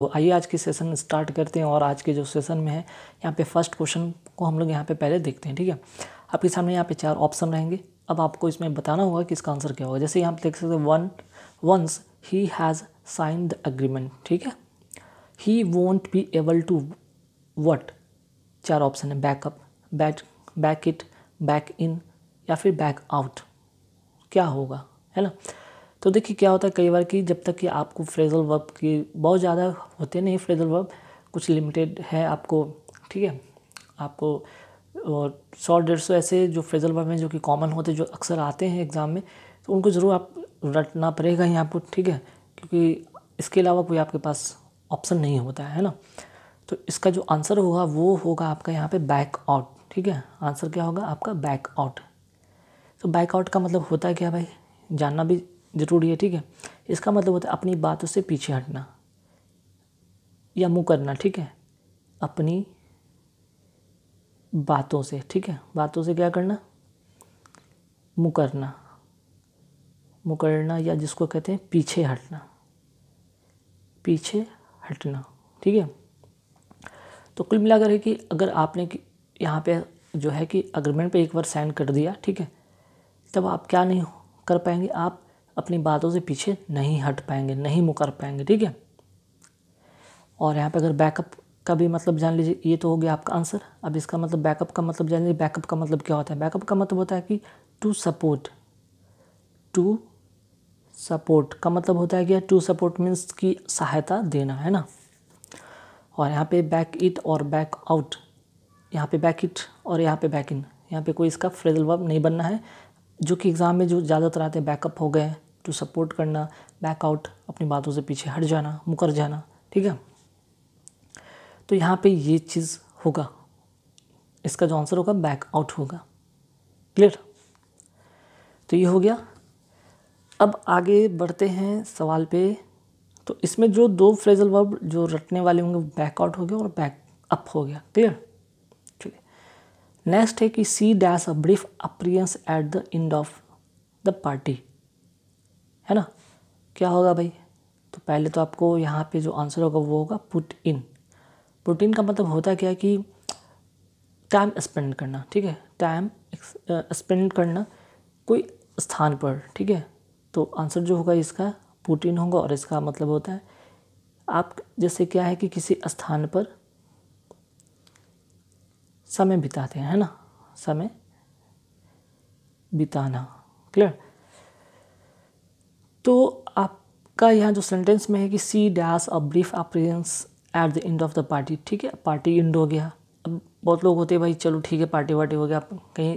तो आइए आज की सेशन स्टार्ट करते हैं और आज के जो सेशन में है यहाँ पे फर्स्ट क्वेश्चन को हम लोग यहाँ पे पहले देखते हैं ठीक है आपके सामने यहाँ पे चार ऑप्शन रहेंगे अब आपको इसमें बताना होगा कि इसका आंसर क्या होगा जैसे यहाँ पे देख सकते हैं one once he has sign the agreement ठीक है he won't be able to what चार ऑप्शन है backup bat back it back in या फिर बैक आउट क्या होगा है ना तो देखिए क्या होता है कई बार कि जब तक कि आपको फ्रेजल वर्ब की बहुत ज़्यादा होते नहीं फ्रेजल वर्ब कुछ लिमिटेड है आपको ठीक है आपको और सौ डेढ़ सौ ऐसे जो फ्रेजल वर्ब हैं जो कि कॉमन होते जो अक्सर आते हैं एग्ज़ाम में तो उनको ज़रूर आप रटना पड़ेगा यहाँ पर ठीक है क्योंकि इसके अलावा कोई आपके पास ऑप्शन नहीं होता है ना तो इसका जो आंसर होगा वो होगा आपका यहाँ पे बैक आउट ठीक है आंसर क्या होगा आपका बैक आउट तो बैक आउट का मतलब होता है क्या भाई जानना भी ज़रूरी है ठीक है इसका मतलब होता है अपनी बातों से पीछे हटना या मुँह करना ठीक है अपनी बातों से ठीक है बातों से क्या करना मुकरना मुकरना या जिसको कहते हैं पीछे हटना पीछे हटना ठीक है तो कुल मिलाकर है कि अगर आपने यहाँ पे जो है कि अग्रीमेंट पे एक बार साइन कर दिया ठीक है तब आप क्या नहीं कर पाएंगे आप अपनी बातों से पीछे नहीं हट पाएंगे नहीं मुकर पाएंगे ठीक है और यहाँ पे अगर बैकअप का भी मतलब जान लीजिए ये तो हो गया आपका आंसर अब इसका मतलब बैकअप का मतलब जान लीजिए बैकअप का मतलब क्या होता है बैकअप का मतलब होता है कि टू सपोर्ट टू सपोर्ट का मतलब होता है क्या टू सपोर्ट मीन्स की सहायता देना है ना और यहाँ पे बैक इट और बैक आउट यहाँ पे बैक इट और यहाँ पे बैक इन यहाँ पे कोई इसका फ्रेजल वर्ब नहीं बनना है जो कि एग्ज़ाम में जो ज़्यादातर आते हैं बैकअप हो गए टू सपोर्ट करना बैक आउट अपनी बातों से पीछे हट जाना मुकर जाना ठीक है तो यहाँ पे ये चीज़ होगा इसका जो आंसर होगा बैक आउट होगा क्लियर तो ये हो गया अब आगे बढ़ते हैं सवाल पे तो इसमें जो दो फ्रेजल वर्ब जो रटने वाले होंगे वो बैक आउट हो गया और बैक अप हो गया क्लियर ठीक है नेक्स्ट है कि C dash a brief appearance at the end of the party है ना क्या होगा भाई तो पहले तो आपको यहाँ पे जो आंसर होगा वो होगा पुट इन पुट इन का मतलब होता क्या कि टाइम स्पेंड करना ठीक है टाइम स्पेंड करना कोई स्थान पर ठीक है तो आंसर जो होगा इसका पुट इन होगा और इसका मतलब होता है आप जैसे क्या है कि किसी स्थान पर समय बिताते हैं है ना समय बिताना क्लियर तो आपका यहाँ जो सेंटेंस में है कि C dash a brief appearance at the end of the party ठीक है पार्टी एंड हो गया अब बहुत लोग होते हैं भाई चलो ठीक है पार्टी वार्टी हो गया आप कहीं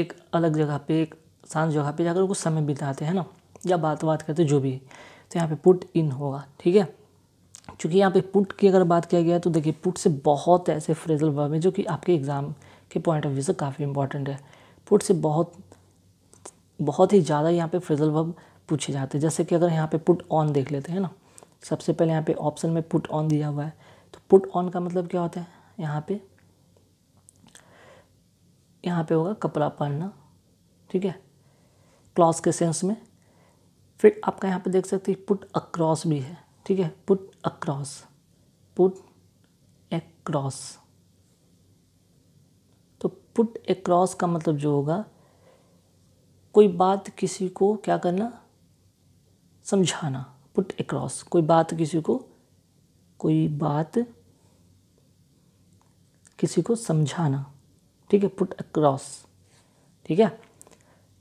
एक अलग जगह पे एक शांत जगह पे जाकर कुछ समय बिताते हैं ना या बात बात करते जो भी तो यहाँ पे पुट इन होगा ठीक है क्योंकि यहाँ पे पुट की अगर बात किया गया तो देखिए पुट से बहुत ऐसे फ्रेजल वर्ब हैं जो कि आपके एग्ज़ाम के पॉइंट ऑफ व्यू से काफ़ी इंपॉर्टेंट है पुट से बहुत बहुत ही ज़्यादा यहाँ पे फ्रेजल वर्ब पूछे जाते हैं जैसे कि अगर यहाँ पे पुट ऑन देख लेते हैं ना सबसे पहले यहाँ पे ऑप्शन में पुट ऑन दिया हुआ है तो पुट ऑन का मतलब क्या होता है यहाँ पे यहाँ पे होगा कपड़ा पहनना ठीक है क्लॉस के सेंस में फिर आपका यहाँ पे देख सकते हैं पुट अक्रॉस भी है ठीक है पुट अक्रॉस पुट एक्रॉस तो पुट एक्रॉस का मतलब जो होगा कोई बात किसी को क्या करना समझाना पुट अक्रॉस कोई बात किसी को कोई बात किसी को समझाना ठीक है पुट अक्रॉस ठीक है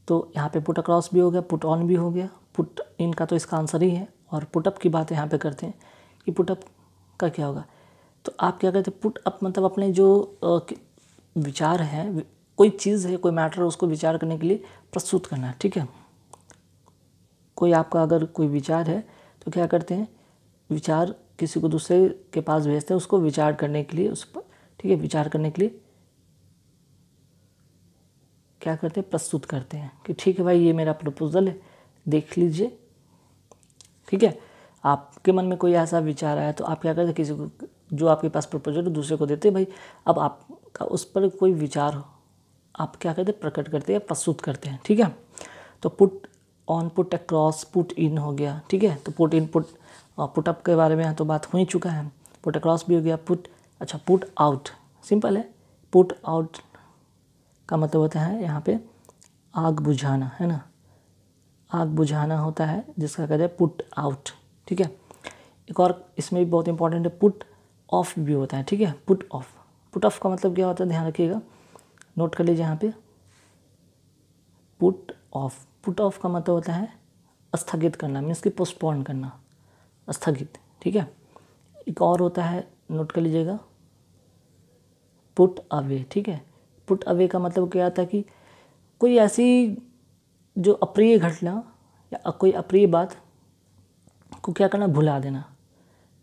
तो यहाँ पे पुट अक्रॉस भी हो गया पुट ऑन भी हो गया पुट इन का तो इसका आंसर ही है और पुटअप की बात यहाँ पे करते हैं कि पुटअप का क्या होगा तो आप क्या करते हैं पुट अप मतलब अपने जो विचार हैं कोई चीज़ है कोई मैटर है उसको विचार करने के लिए प्रस्तुत करना ठीक है कोई आपका अगर कोई विचार है तो क्या करते हैं विचार किसी को दूसरे के पास भेजते हैं उसको विचार करने के लिए उस पर ठीक है विचार करने के लिए क्या करते हैं प्रस्तुत करते हैं कि ठीक है भाई ये मेरा प्रपोज़ल है देख लीजिए ठीक है आपके मन में कोई ऐसा विचार आया तो आप क्या करते किसी को जो आपके पास प्रपोजल है दूसरे को देते भाई अब आपका उस पर कोई विचार हो आप क्या करते प्रकट करते हैं प्रस्तुत करते हैं ठीक है तो put on put across put in हो गया ठीक है तो put in put put up के बारे में तो बात हो ही चुका है पुट अक्रॉस भी हो गया पुट अच्छा पुट आउट सिंपल है पुट आउट का मतलब होता है यहाँ पे आग बुझाना है ना आग बुझाना होता है जिसका कहते हैं पुट आउट ठीक है एक और इसमें भी बहुत इंपॉर्टेंट है पुट ऑफ भी होता है ठीक है पुट ऑफ पुट ऑफ का मतलब क्या होता है ध्यान रखिएगा नोट कर लीजिए यहाँ पे पुट ऑफ पुट ऑफ का मतलब होता है स्थगित करना मीन्स की पोस्टपोन करना स्थगित ठीक है एक और होता है नोट कर लीजिएगा पुट अवे ठीक है पुट अवे का मतलब क्या आता है कि कोई ऐसी जो अप्रिय घटना या कोई अप्रिय बात को क्या करना भुला देना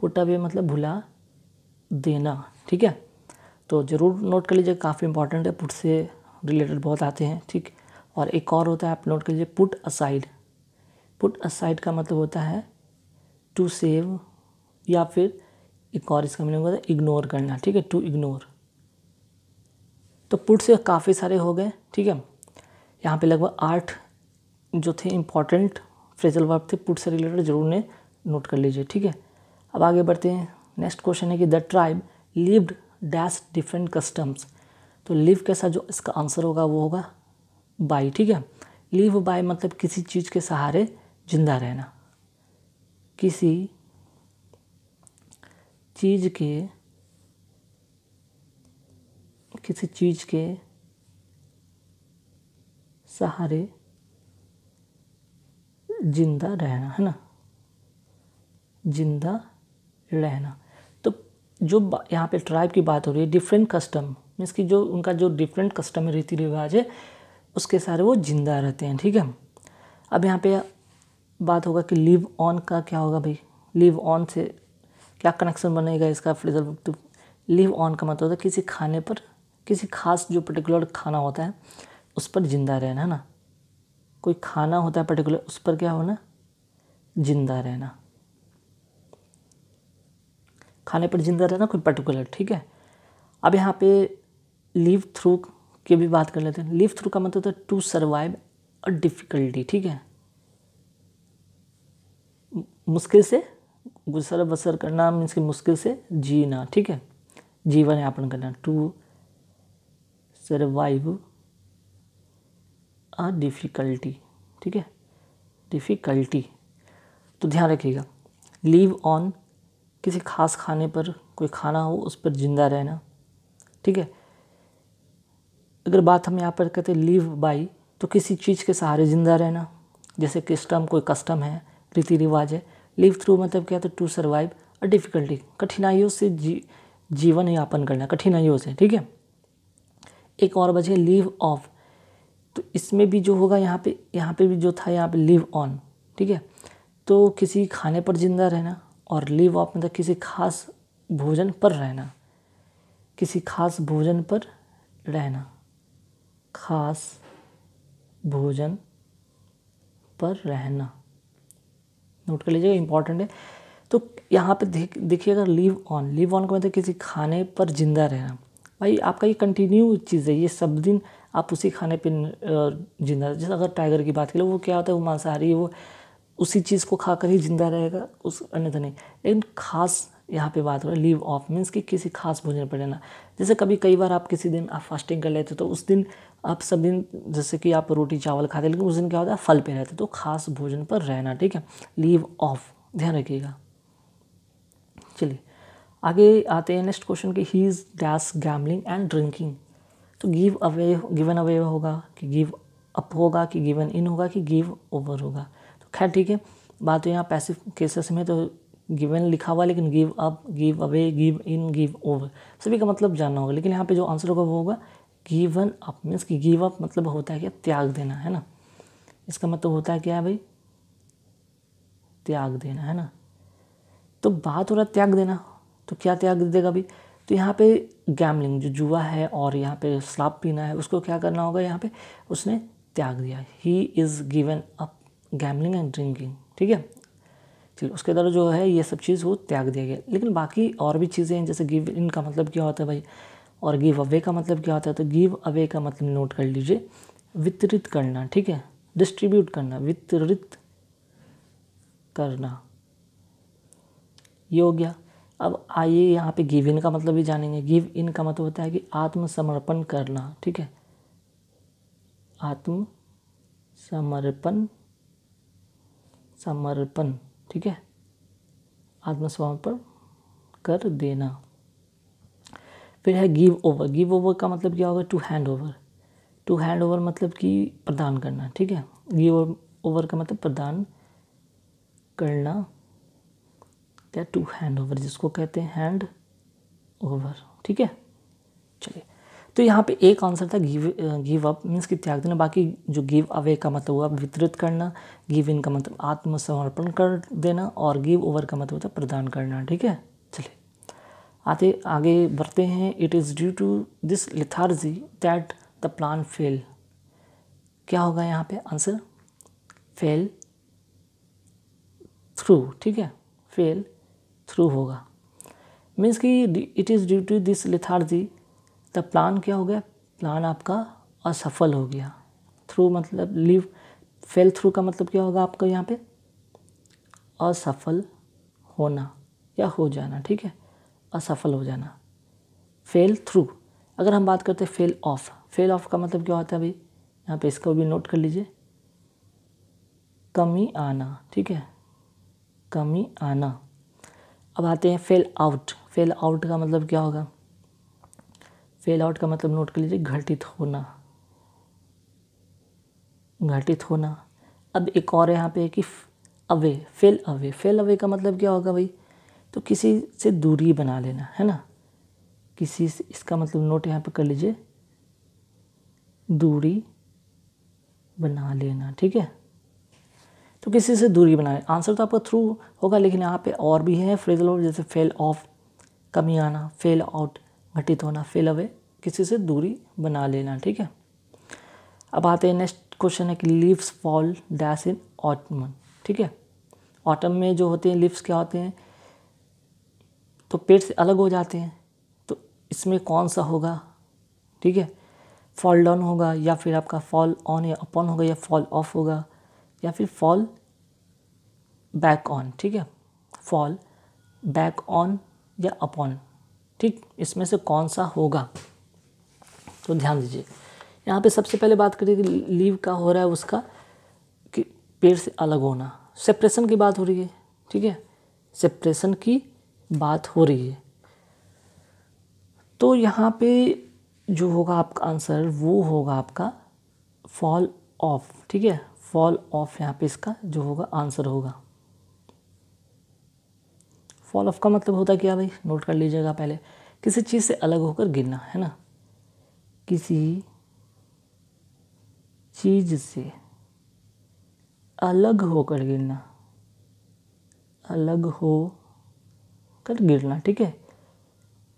पुट अवे मतलब भुला देना ठीक है तो ज़रूर नोट कर लीजिएगा काफ़ी इंपॉर्टेंट है पुट से रिलेटेड बहुत आते हैं ठीक है और एक और होता है आप नोट कर लीजिए पुट असाइड पुट असाइड का मतलब होता है टू सेव या फिर एक और इसका मीनिंग होता है इग्नोर करना ठीक है टू इग्नोर तो पुट से काफ़ी सारे हो गए ठीक है यहाँ पे लगभग आठ जो थे इम्पॉर्टेंट फ्रेजल वर्ब थे पुट से रिलेटेड जरूर ने नोट कर लीजिए ठीक है अब आगे बढ़ते हैं नेक्स्ट क्वेश्चन है कि the tribe lived dash different customs तो लिव के साथ जो इसका आंसर होगा वो होगा बाई ठीक है लिव बाय मतलब किसी चीज़ के सहारे जिंदा रहना किसी चीज़ के किसी चीज़ के सहारे जिंदा रहना है ना जिंदा रहना तो जो यहाँ पे ट्राइब की बात हो रही है डिफरेंट कस्टम मीन्स की जो उनका जो डिफरेंट कस्टम रीति रिवाज है उसके सारे वो जिंदा रहते हैं ठीक है अब यहाँ पे बात होगा कि लिव ऑन का क्या होगा भाई लिव ऑन से क्या कनेक्शन बनेगा इसका रिजल्ट तो लिव ऑन का मतलब होता है किसी खाने पर किसी खास जो पर्टिकुलर खाना होता है उस पर जिंदा रहना है ना कोई खाना होता है पर्टिकुलर उस पर क्या होना जिंदा रहना खाने पर जिंदा रहना कोई पर्टिकुलर ठीक है अब यहाँ पे लिव थ्रू की भी बात कर लेते हैं लिव थ्रू का मतलब था टू सर्वाइव अ डिफ़िकल्टी ठीक है मुश्किल से गुजर बसर करना मीन्स कि मुश्किल से जीना ठीक है जीवन यापन करना टू सर्वाइव अ डिफ़िकल्टी ठीक है डिफ़िकल्टी तो ध्यान रखिएगा लीव ऑन किसी खास खाने पर कोई खाना हो उस पर ज़िंदा रहना ठीक है अगर बात हम यहाँ पर कहते लिव बाई तो किसी चीज़ के सहारे ज़िंदा रहना जैसे किस्टम कोई कस्टम है रीति रिवाज है लिव थ्रू मतलब क्या तो टू सर्वाइव अ डिफ़िकल्टी कठिनाइयों से जी जीवन यापन करना कठिनाइयों से ठीक है एक और बचे लीव ऑफ तो इसमें भी जो होगा यहाँ पे यहाँ पे भी जो था यहाँ पे लिव ऑन ठीक है तो किसी खाने पर ज़िंदा रहना और लिव ऑफ मतलब किसी खास भोजन पर रहना किसी खास भोजन पर रहना ख़ास भोजन पर रहना नोट कर लीजिएगा इंपॉर्टेंट है तो यहाँ पे देख देखिएगा लिव ऑन लिव ऑन का मतलब किसी खाने पर ज़िंदा रहना भाई आपका ये कंटिन्यू चीज़ है ये सब दिन आप उसी खाने पे जिंदा जैसे अगर टाइगर की बात करें वो क्या होता है वो मांसाहारी वो उसी चीज़ को खाकर ही जिंदा रहेगा उस अन्यथा तो नहीं लेकिन खास यहाँ पे बात हो रहा है लीव ऑफ मीन्स कि किसी खास भोजन पर लेना जैसे कभी कई बार आप किसी दिन आप फास्टिंग कर लेते हो तो उस दिन आप सब दिन जैसे कि आप रोटी चावल खाते लेकिन उस दिन क्या होता है फल पे रहते तो खास भोजन पर रहना ठीक है लीव ऑफ ध्यान रखिएगा चलिए आगे आते हैं नेक्स्ट क्वेश्चन कि he is dash gambling and drinking तो गिव अवे गिवन अवे होगा कि गिव अप होगा कि गिवन इन होगा कि गिव ओवर होगा तो खैर ठीक है बात तो यहाँ पैसिव केसेस में तो गिवन लिखा हुआ लेकिन give up give away give in give over सभी का मतलब जानना होगा लेकिन यहाँ पे जो आंसर होगा वो होगा गिवन अप मीन्स कि गिव अप मतलब होता है क्या त्याग देना है ना इसका मतलब होता है क्या भाई त्याग देना है ना तो बात हो रहा है त्याग देना तो क्या त्याग देगा भाई तो यहाँ पे गैमलिंग जो जुआ है और यहाँ पे शराब पीना है उसको क्या करना होगा यहाँ पे उसने त्याग दिया he is given up gambling and drinking ठीक है फिर उसके अंदर जो है ये सब चीज़ वो त्याग दिया गया लेकिन बाकी और भी चीज़ें हैं जैसे गिव इन का मतलब क्या होता है भाई और गिव अवे का मतलब क्या होता है तो गिव अवे का मतलब नोट कर लीजिए वितरित करना ठीक है डिस्ट्रीब्यूट करना वितरित करना ये हो गया अब आइए यहाँ पे गिव इन का मतलब भी जानेंगे गिव इन का मतलब होता है कि आत्मसमर्पण करना ठीक है आत्म समर्पण समर्पण ठीक है आत्मसमर्पण कर देना फिर है गिव ओवर गिव ओवर का मतलब क्या होगा to hand over to hand over मतलब कि प्रदान करना ठीक है गिव ओवर का मतलब प्रदान करना क्या टू हैंड ओवर जिसको कहते हैं हैंड ओवर ठीक है चलिए तो यहाँ पे एक आंसर था गिव गिव अप मीन्स कि त्याग देना बाकी जो गिव अवे का मतलब हुआ वितरित करना गिव इन का मतलब आत्मसमर्पण कर देना और गिव ओवर का मतलब होता प्रदान करना ठीक है चलिए आते आगे बढ़ते हैं it is due to this lethargy that the plan fell क्या होगा यहाँ पे आंसर फेल थ्रू ठीक है फेल थ्रू होगा मीन्स कि it is due to this lethargy तब प्लान क्या हो गया प्लान आपका असफल हो गया थ्रू मतलब लीव फेल थ्रू का मतलब क्या होगा आपका यहाँ पे असफल होना या हो जाना ठीक है असफल हो जाना फेल थ्रू अगर हम बात करते हैं फेल ऑफ फेल ऑफ का मतलब क्या होता है भाई यहाँ पे इसको भी नोट कर लीजिए कमी आना ठीक है कमी आना अब आते हैं फेल आउट फेल आउट का मतलब क्या होगा फेल आउट का मतलब नोट कर लीजिए घटित होना घटित होना अब एक और यहाँ पे है कि away fell away fell away का मतलब क्या होगा भाई तो किसी से दूरी बना लेना है ना किसी से इसका मतलब नोट यहाँ पे कर लीजिए दूरी बना लेना ठीक है तो किसी से दूरी लेना आंसर तो आपका थ्रू होगा लेकिन यहाँ पे और भी है फ्रेजल जैसे फेल ऑफ कमी आना फेल आउट घटित होना फेल अवे किसी से दूरी बना लेना ठीक है अब आते हैं नेक्स्ट क्वेश्चन है कि leaves fall dash in autumn ठीक है ऑटम में जो होते हैं लिप्स क्या होते हैं तो पेट से अलग हो जाते हैं तो इसमें कौन सा होगा ठीक है फॉल डाउन होगा या फिर आपका फॉल ऑन या अपन होगा या फॉल ऑफ होगा या फिर फॉल बैक ऑन ठीक है फॉल बैक ऑन या अपॉन ठीक इसमें से कौन सा होगा तो ध्यान दीजिए यहाँ पे सबसे पहले बात करिए कि लीव का हो रहा है उसका कि पेड़ से अलग होना सेपरेशन की बात हो रही है ठीक है सेपरेशन की बात हो रही है तो यहाँ पे जो होगा आपका आंसर वो होगा आपका फॉल ऑफ ठीक है फॉल ऑफ यहाँ पे इसका जो होगा आंसर होगा फॉल ऑफ का मतलब होता क्या भाई नोट कर लीजिएगा पहले किसी चीज़ से अलग होकर गिरना है ना किसी चीज़ से अलग होकर गिरना अलग हो कर गिरना ठीक है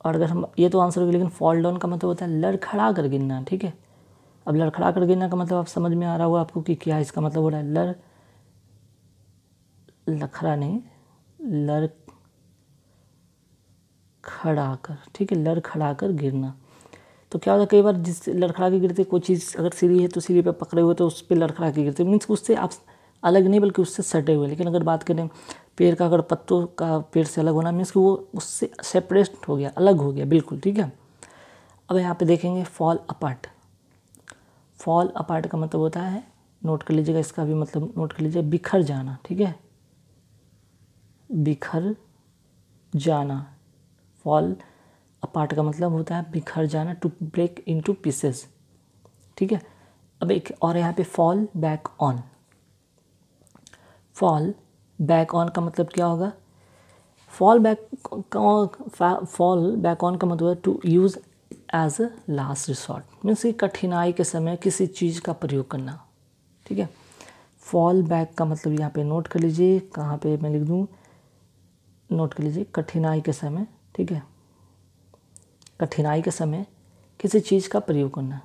और अगर हम ये तो आंसर होगी लेकिन फॉल डाउन का मतलब होता है लड़खड़ा कर गिरना ठीक है अब लड़खड़ा कर गिरना का मतलब आप समझ में आ रहा होगा आपको कि क्या इसका मतलब हो रहा है लड़ लखड़ा नहीं लड़ खड़ा कर ठीक है लड़खड़ा कर गिरना तो क्या होता है कई बार जिस लड़खड़ा के गिरते कोई चीज़ अगर सीढ़ी है तो सीढ़ी पर पकड़े हुए तो उस पर लड़खड़ा के गिरते मीन्स उससे आप अलग नहीं बल्कि उससे सटे हुए लेकिन अगर बात करें पेड़ का अगर पत्तों का पेड़ से अलग होना मीन्स कि वो उससे सेपरेट हो गया अलग हो गया बिल्कुल ठीक है अब यहाँ पे देखेंगे फॉल अपार्ट फॉल अपार्ट का मतलब होता है नोट कर लीजिएगा इसका भी मतलब नोट कर लीजिएगा बिखर जाना ठीक है बिखर जाना फॉल अपार्ट का मतलब होता है बिखर जाना to break into pieces ठीक है अब एक और यहाँ पे fall back on fall back on का मतलब क्या होगा fall back fall back on का मतलब to use as a last resort means कि कठिनाई के समय किसी चीज़ का प्रयोग करना ठीक है फॉल बैक का मतलब यहाँ पे नोट कर लीजिए कहाँ पे मैं लिख दूँ नोट कर लीजिए कठिनाई के समय ठीक है कठिनाई के समय किसी चीज़ का प्रयोग करना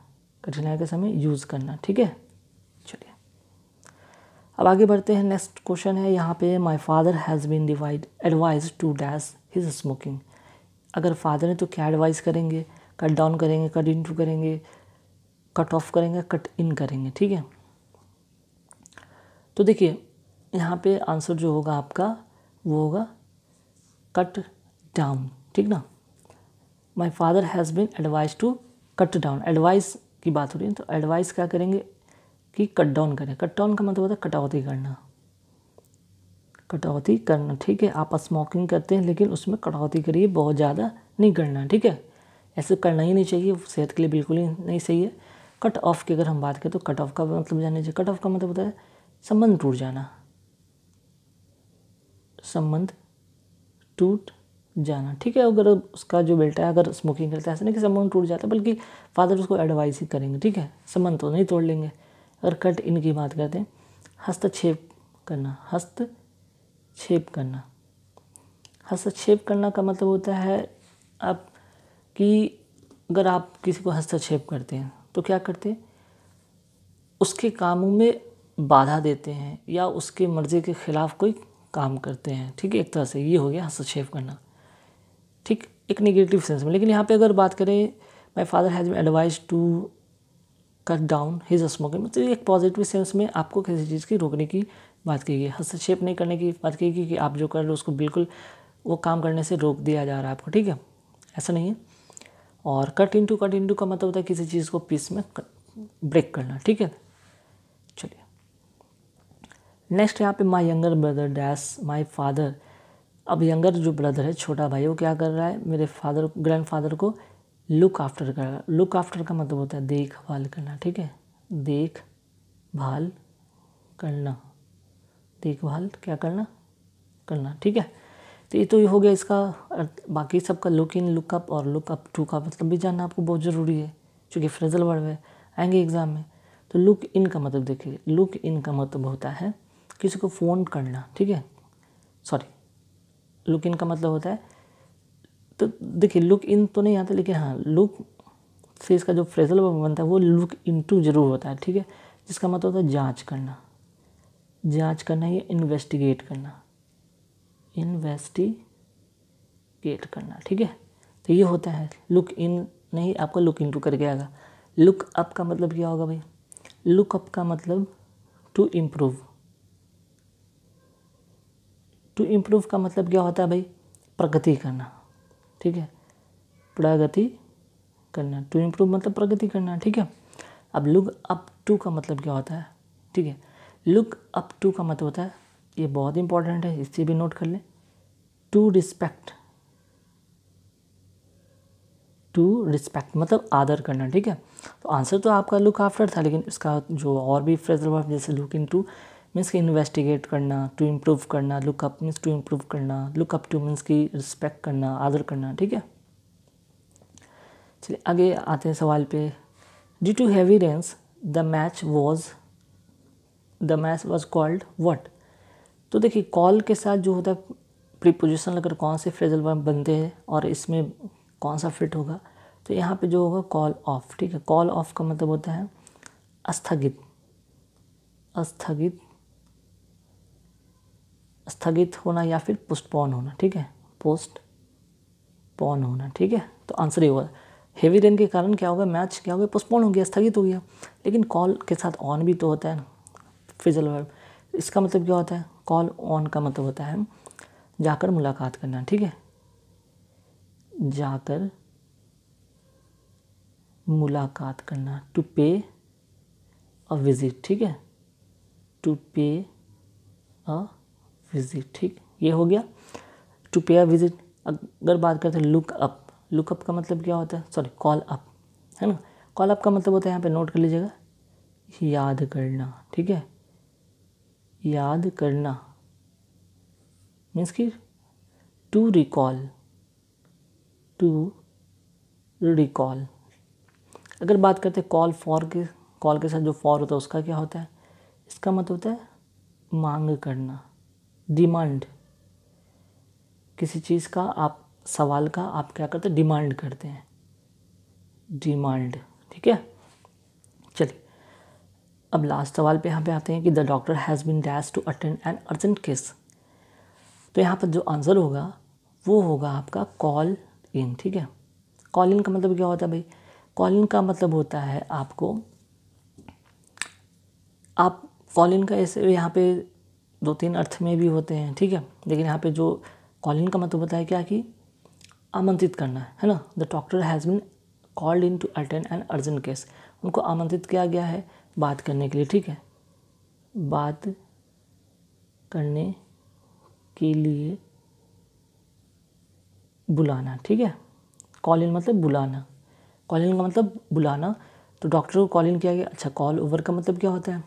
कठिनाई के समय यूज़ करना ठीक है चलिए अब आगे बढ़ते हैं नेक्स्ट क्वेश्चन है यहाँ पे my father has been divide advise to dash his smoking अगर फादर ने तो क्या एडवाइस करेंगे कट डाउन करेंगे कट इन टू करेंगे कट ऑफ करेंगे कट इन करेंगे ठीक है तो देखिए यहाँ पे आंसर जो होगा आपका वो होगा कट डाउन ठीक ना my father has been advise to cut down advice की बात हो रही है तो एडवाइस क्या करेंगे कि कट डाउन करें कट डाउन का मतलब होता है कटौती करना कटौती करना ठीक है आप स्मोकिंग करते हैं लेकिन उसमें कटौती करिए बहुत ज़्यादा नहीं करना ठीक है ऐसे करना ही नहीं चाहिए सेहत के लिए बिल्कुल ही नहीं सही है कट ऑफ की अगर हम बात करें तो कट ऑफ का मतलब जानना चाहिए कट ऑफ का मतलब होता है संबंध टूट जाना संबंध टूट जाना ठीक है अगर उसका जो बेटा है अगर स्मोकिंग करता है ऐसा नहीं कि संबंध टूट जाता है बल्कि फादर उसको एडवाइस ही करेंगे ठीक है संबंध तो नहीं तोड़ लेंगे अगर कट इनकी बात करते हैं हस्तक्षेप करना हस्तक्षेप करना हस्तक्षेप करना का मतलब होता है आप कि अगर आप किसी को हस्तक्षेप करते हैं तो क्या करते हैं उसके कामों में बाधा देते हैं या उसके मर्जी के ख़िलाफ़ कोई काम करते हैं ठीक है एक तरह से ये हो गया हस्तक्षेप करना ठीक एक नेगेटिव सेंस में लेकिन यहाँ पे अगर बात करें my father has been advise to cut down his smoking मतलब एक पॉजिटिव सेंस में आपको किसी चीज़ की रोकने की बात की गई हस्तक्षेप नहीं करने की बात की गई कि आप जो कर रहे हो उसको बिल्कुल वो काम करने से रोक दिया जा रहा है आपको ठीक है ऐसा नहीं है और कट टू कट टू का मतलब होता है किसी चीज़ को पीस में कर, ब्रेक करना ठीक है चलिए नेक्स्ट यहाँ पे my younger brother dash my father अब यंगर जो ब्रदर है छोटा भाई वो क्या कर रहा है मेरे फादर ग्रैंड फादर को लुक आफ्टर कर लुक आफ्टर का मतलब होता है देखभाल करना ठीक है देख भाल करना देखभाल क्या करना करना ठीक है तो ये तो ये हो गया इसका बाकी सबका लुक इन लुक अप और लुक अप टू का मतलब भी जानना आपको बहुत ज़रूरी है चूँकि फ्रेजल वर्ड है आएंगे एग्ज़ाम में तो लुक इन का मतलब देखिए लुक इन का मतलब होता है किसी को फ़ोन करना ठीक है सॉरी लुक इन का मतलब होता है तो देखिए लुक इन तो नहीं आता लेकिन हाँ लुक से इसका जो फ्रेजल बनता है वो लुक टू जरूर होता है ठीक है जिसका मतलब होता है जाँच करना जाँच करना या इन्वेस्टिगेट करना इन्वेस्टिगेट करना ठीक है तो ये होता है लुक इन नहीं आपका लुक टू करके आएगा लुक अप का मतलब क्या होगा भाई लुक अप का मतलब टू इम्प्रूव टू इम्प्रूव का मतलब क्या होता है भाई प्रगति करना ठीक है प्रगति करना टू इम्प्रूव मतलब प्रगति करना ठीक है अब लुक अप टू का मतलब क्या होता है ठीक है लुक अप टू का मतलब होता है ये बहुत इंपॉर्टेंट है इससे भी नोट कर लें टू रिस्पेक्ट टू रिस्पेक्ट मतलब आदर करना ठीक है तो आंसर तो आपका लुक आफ्टर था लेकिन इसका जो और भी फ्रेजल वर्ब जैसे लुक इन टू मीन्स की इन्वेस्टिगेट करना टू इम्प्रूव करना लुकअप मीन्स टू इम्प्रूव करना लुकअप टू मीन्स की रिस्पेक्ट करना आदर करना ठीक है चलिए आगे आते हैं सवाल पे due to heavy rains the match was the match was called what तो देखिए कॉल के साथ जो होता है प्रीपोजिशन लगकर कौन से फ्रेजल वर्ब बनते हैं और इसमें कौन सा फिट होगा तो यहाँ पे जो होगा कॉल ऑफ ठीक है कॉल ऑफ का मतलब होता है स्थगित स्थगित स्थगित होना या फिर पोस्टपोन होना ठीक है पोस्ट पोन होना ठीक है तो आंसर ये हुआ हेवी रेन के कारण क्या होगा मैच क्या हो गया पोस्टपोन हो गया स्थगित हो गया लेकिन कॉल के साथ ऑन भी तो होता है फिजल वर्ब इसका मतलब क्या होता है कॉल ऑन का मतलब होता है जाकर मुलाकात करना ठीक है जाकर मुलाकात करना टू पे अ विज़िट ठीक है टू पे अ विजिट ठीक ये हो गया टू पे अ विजिट अगर बात करते हैं लुक अप लुक अप का मतलब क्या होता है सॉरी कॉल अप है ना कॉल अप का मतलब होता है यहाँ पे नोट कर लीजिएगा याद करना ठीक है याद करना मीन्स की टू रिकॉल टू रिकॉल अगर बात करते हैं कॉल फॉर के कॉल के साथ जो फॉर होता है उसका क्या होता है इसका मतलब होता है मांग करना डिमांड किसी चीज़ का आप सवाल का आप क्या करते हैं डिमांड करते हैं डिमांड ठीक है चलिए अब लास्ट सवाल पे यहाँ पे आते हैं कि the doctor has been dash to attend an urgent case तो यहाँ पर जो आंसर होगा वो होगा आपका कॉल इन ठीक है कॉल इन का मतलब क्या होता है भाई कॉल इन का मतलब होता है आपको आप कॉल इन का ऐसे यहाँ पे दो तीन अर्थ में भी होते हैं ठीक है लेकिन यहाँ पे जो कॉलिन का मतलब होता है क्या कि आमंत्रित करना है है ना the doctor has been called in to attend an urgent case उनको आमंत्रित किया गया है बात करने के लिए ठीक है बात करने के लिए बुलाना ठीक है कॉल इन मतलब बुलाना कॉल इन का मतलब बुलाना तो डॉक्टर को कॉल इन किया गया अच्छा कॉल ओवर का मतलब क्या होता है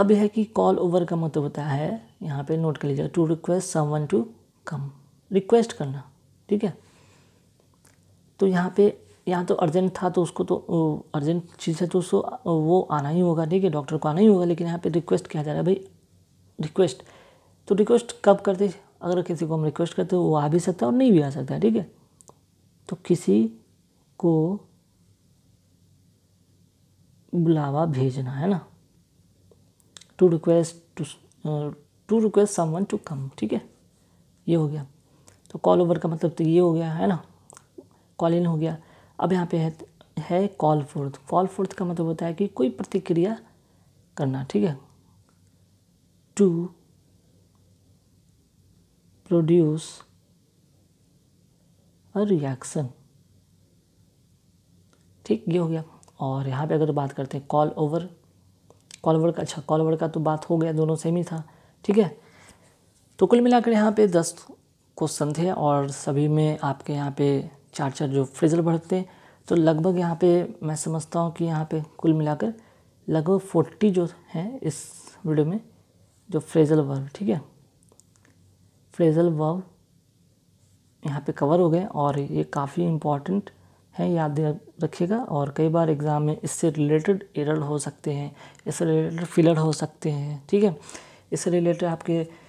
अब यह है कि कॉल ओवर का मतलब होता है यहाँ पे नोट कर लीजिएगा to request someone to come request करना ठीक है तो यहाँ पे यहाँ तो अर्जेंट था तो उसको तो अर्जेंट चीज़ है तो उसको वो आना ही होगा ठीक है डॉक्टर को आना ही होगा लेकिन यहाँ पे रिक्वेस्ट किया जा रहा है भाई रिक्वेस्ट तो रिक्वेस्ट कब करते अगर किसी को हम रिक्वेस्ट करते हो वो आ भी सकता है और नहीं भी आ सकता ठीक है तो किसी को बुलावा भेजना है ना to request to to request someone to come ठीक है ये हो गया तो कॉल ओवर का मतलब तो ये हो गया है ना कॉल इन हो गया अब यहाँ पे है है कॉल फोर्थ कॉल फोर्थ का मतलब होता है कि कोई प्रतिक्रिया करना ठीक है टू प्रोड्यूस अ रिएक्शन ठीक ये हो गया और यहाँ पे अगर बात करते हैं कॉल ओवर कॉलवर्ड का अच्छा कॉलवर का तो बात हो गया दोनों सेम ही था ठीक है तो कुल मिलाकर यहाँ पे दस क्वेश्चन थे और सभी में आपके यहाँ पे चार चार जो फ्रेजल भरते तो लगभग यहाँ पे मैं समझता हूँ कि यहाँ पे कुल मिलाकर लगभग फोर्टी जो हैं इस वीडियो में जो फ्रेजल वर्व ठीक है फ्रेजल वर्व यहाँ पे कवर हो गए और ये काफ़ी इम्पॉर्टेंट है याद रखिएगा और कई बार एग्ज़ाम में इससे रिलेटेड एरर हो सकते हैं इससे रिलेटेड फिलर हो सकते हैं ठीक है इससे रिलेटेड आपके